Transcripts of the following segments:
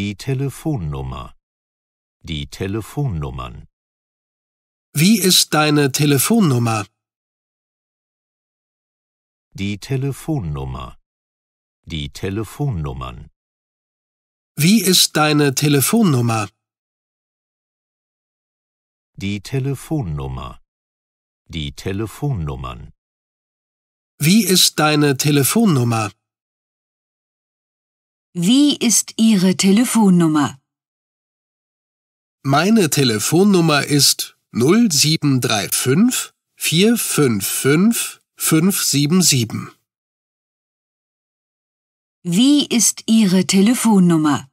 Die Telefonnummer. Die Telefonnummern. Wie ist deine Telefonnummer? Die Telefonnummer. Die Telefonnummern. Wie ist deine Telefonnummer? Die Telefonnummer. Die Telefonnummern. Wie ist deine Telefonnummer? Wie ist Ihre Telefonnummer? Meine Telefonnummer ist 0735 455 577. Wie ist Ihre Telefonnummer?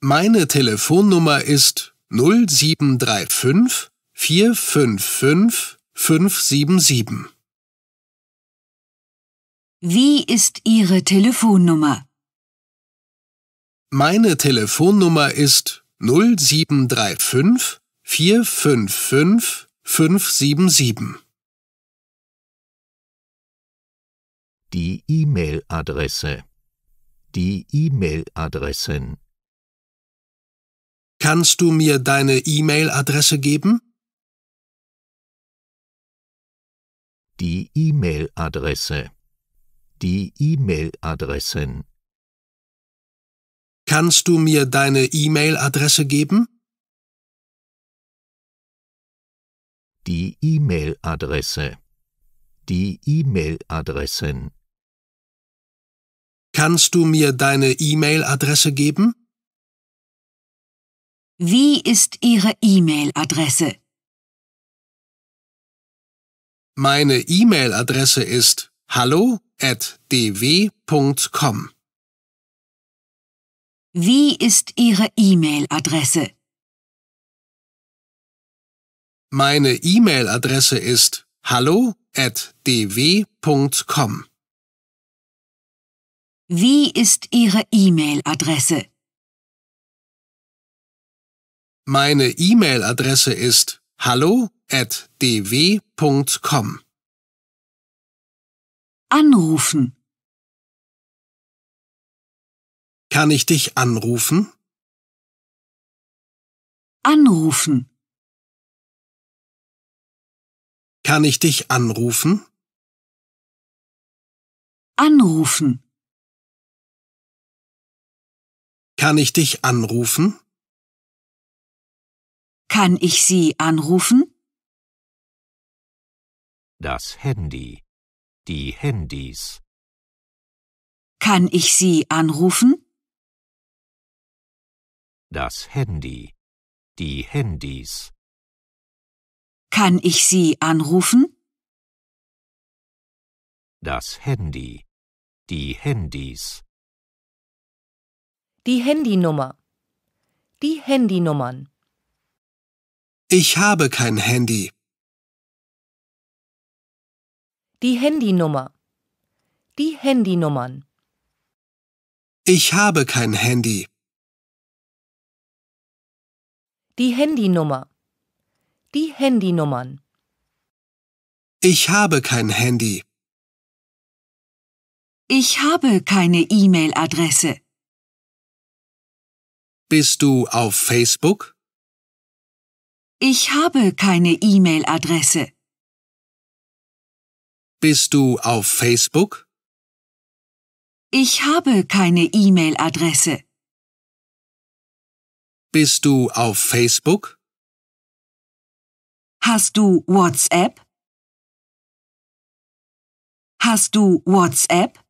Meine Telefonnummer ist 0735 455 577. Wie ist Ihre Telefonnummer? Meine Telefonnummer ist 0735 455 577. Die E-Mail-Adresse. Die E-Mail-Adressen. Kannst du mir deine E-Mail-Adresse geben? Die E-Mail-Adresse die E-Mail-Adressen. Kannst du mir deine E-Mail-Adresse geben? Die E-Mail-Adresse. Die E-Mail-Adressen. Kannst du mir deine E-Mail-Adresse geben? Wie ist Ihre E-Mail-Adresse? Meine E-Mail-Adresse ist hallo dw.com. Wie ist Ihre E-Mail-Adresse? Meine E-Mail-Adresse ist hallo at hallo@dw.com. Wie ist Ihre E-Mail-Adresse? Meine E-Mail-Adresse ist hallo at hallo@dw.com anrufen? Kann ich dich anrufen? Anrufen. Kann ich dich anrufen? Anrufen. Kann ich dich anrufen? Kann ich Sie anrufen? Das Handy die Handys. Kann ich Sie anrufen? Das Handy, die Handys. Kann ich Sie anrufen? Das Handy, die Handys. Die Handynummer. Die Handynummern. Ich habe kein Handy. Die Handynummer. Die Handynummern. Ich habe kein Handy. Die Handynummer. Die Handynummern. Ich habe kein Handy. Ich habe keine E-Mail-Adresse. Bist du auf Facebook? Ich habe keine E-Mail-Adresse. Bist du auf Facebook? Ich habe keine E-Mail-Adresse. Bist du auf Facebook? Hast du WhatsApp? Hast du WhatsApp?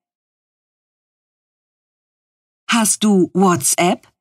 Hast du WhatsApp?